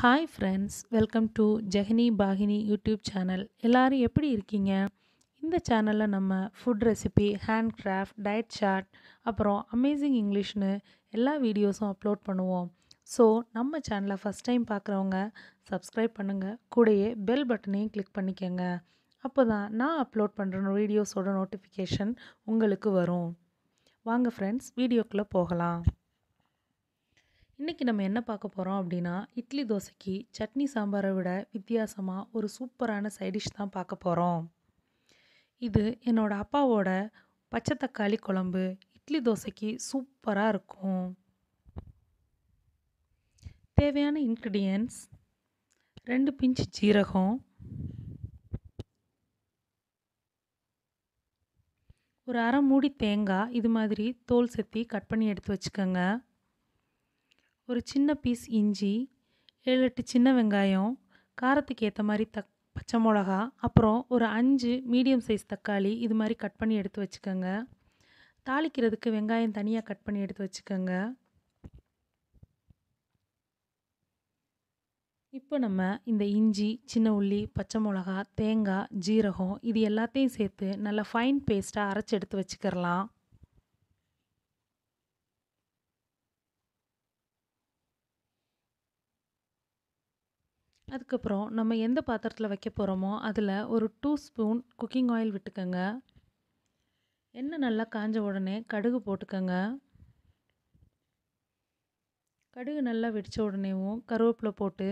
hi friends welcome to ஜெகனி பாகினி YouTube channel எல்லோரும் எப்படி இருக்கீங்க இந்த சேனலில் நம்ம food recipe handcraft diet chart அப்புறம் அமேசிங் இங்கிலீஷ்னு எல்லா வீடியோஸும் அப்லோட் பண்ணுவோம் ஸோ நம்ம சேனலை ஃபஸ்ட் டைம் பார்க்குறவங்க சப்ஸ்கிரைப் பண்ணுங்கள் கூடயே பெல் பட்டனையும் கிளிக் பண்ணிக்கோங்க அப்போ தான் நான் அப்லோட் பண்ணுற வீடியோஸோட நோட்டிஃபிகேஷன் உங்களுக்கு வரும் வாங்க ஃப்ரெண்ட்ஸ் வீடியோக்குள்ளே போகலாம் இன்றைக்கி நம்ம என்ன பார்க்க போகிறோம் அப்படின்னா இட்லி தோசைக்கு சட்னி சாம்பாரை விட வித்தியாசமாக ஒரு சூப்பரான சைடிஷ் தான் பார்க்க போகிறோம் இது என்னோடய அப்பாவோட பச்சை தக்காளி குழம்பு இட்லி தோசைக்கு சூப்பராக இருக்கும் தேவையான இன்க்ரீடியன்ஸ் ரெண்டு பிஞ்சு ஜீரகம் ஒரு அரை மூடி தேங்காய் இது மாதிரி தோல் செத்தி கட் பண்ணி எடுத்து வச்சுக்கோங்க ஒரு சின்ன பீஸ் இஞ்சி ஏழு எட்டு சின்ன வெங்காயம் காரத்துக்கு ஏற்ற மாதிரி தக் பச்சை மிளகா அப்புறம் ஒரு அஞ்சு மீடியம் சைஸ் தக்காளி இது மாதிரி கட் பண்ணி எடுத்து வச்சுக்கோங்க தாளிக்கிறதுக்கு வெங்காயம் தனியாக கட் பண்ணி எடுத்து வச்சுக்கோங்க இப்போ நம்ம இந்த இஞ்சி சின்ன உள்ளி பச்சை மிளகா தேங்காய் ஜீரகம் இது எல்லாத்தையும் சேர்த்து நல்லா ஃபைன் பேஸ்ட்டாக அரைச்சி எடுத்து வச்சுக்கிறலாம் அதுக்கப்புறம் நம்ம எந்த பாத்திரத்தில் வைக்க போகிறோமோ அதில் ஒரு டூ ஸ்பூன் குக்கிங் ஆயில் விட்டுக்கோங்க எண்ணெய் நல்லா காஞ்ச உடனே கடுகு போட்டுக்கோங்க கடுகு நல்லா வெடித்த உடனேவும் கருவேப்பிலை போட்டு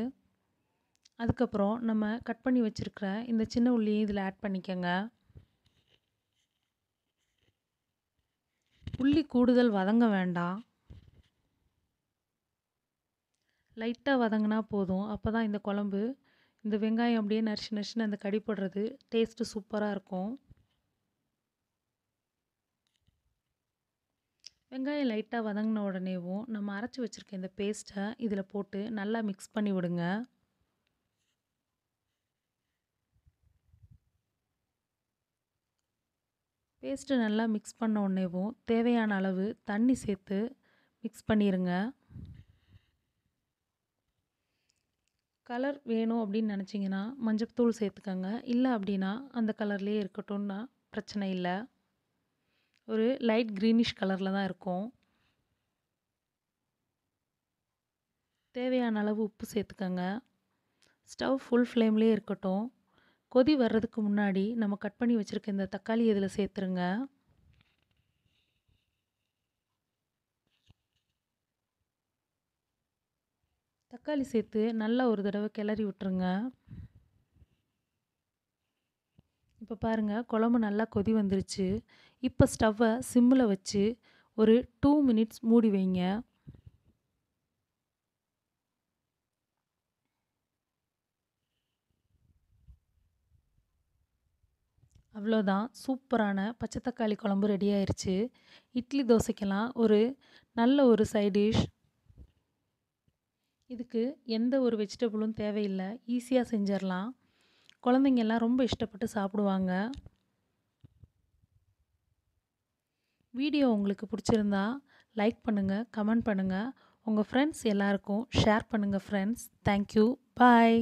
அதுக்கப்புறம் நம்ம கட் பண்ணி வச்சுருக்கிற இந்த சின்ன உள்ளியை இதில் ஆட் பண்ணிக்கோங்க உள்ளி கூடுதல் வதங்க வேண்டாம் லைட்டாக வதங்கினா போதும் அப்போ தான் இந்த குழம்பு இந்த வெங்காயம் அப்படியே நரிச்சு நரிச்சுன்னு அந்த கடிப்படுறது டேஸ்ட்டு சூப்பராக இருக்கும் வெங்காயம் லைட்டாக வதங்கின உடனேவும் நம்ம அரைச்சி வச்சுருக்க இந்த பேஸ்ட்டை இதில் போட்டு நல்லா மிக்ஸ் பண்ணி விடுங்க பேஸ்ட்டு நல்லா மிக்ஸ் பண்ண உடனேவும் தேவையான அளவு தண்ணி சேர்த்து மிக்ஸ் பண்ணிடுங்க கலர் வேணும் அப்படின்னு நினச்சிங்கன்னா மஞ்சத்தூள் சேர்த்துக்கோங்க இல்லை அப்படின்னா அந்த கலர்லேயே இருக்கட்டும்னா பிரச்சனை இல்லை ஒரு லைட் க்ரீனிஷ் கலரில் தான் இருக்கும் தேவையான அளவு உப்பு சேர்த்துக்கோங்க ஸ்டவ் ஃபுல் ஃப்ளேம்லேயே இருக்கட்டும் கொதி வர்றதுக்கு முன்னாடி நம்ம கட் பண்ணி வச்சுருக்க இந்த தக்காளி இதில் சேர்த்துருங்க தக்காளி சேர்த்து நல்லா ஒரு தடவை கிளறி விட்டுருங்க இப்போ பாருங்கள் குழம்பு நல்லா கொதி வந்துருச்சு இப்போ ஸ்டவ்வை சிம்மில் வச்சு ஒரு டூ மினிட்ஸ் மூடி வைங்க அவ்வளோதான் சூப்பரான பச்சை தக்காளி குழம்பு ரெடி ஆயிடுச்சு இட்லி தோசைக்கெல்லாம் ஒரு நல்ல ஒரு சைடிஷ் டிஷ் இதுக்கு எந்த ஒரு வெஜிடபிளும் தேவையில்லை ஈஸியாக செஞ்சிடலாம் குழந்தைங்கெல்லாம் ரொம்ப இஷ்டப்பட்டு சாப்பிடுவாங்க வீடியோ உங்களுக்கு பிடிச்சிருந்தா லைக் பண்ணுங்கள் கமெண்ட் பண்ணுங்கள் உங்கள் ஃப்ரெண்ட்ஸ் எல்லாருக்கும் ஷேர் பண்ணுங்கள் ஃப்ரெண்ட்ஸ் தேங்க்யூ பாய்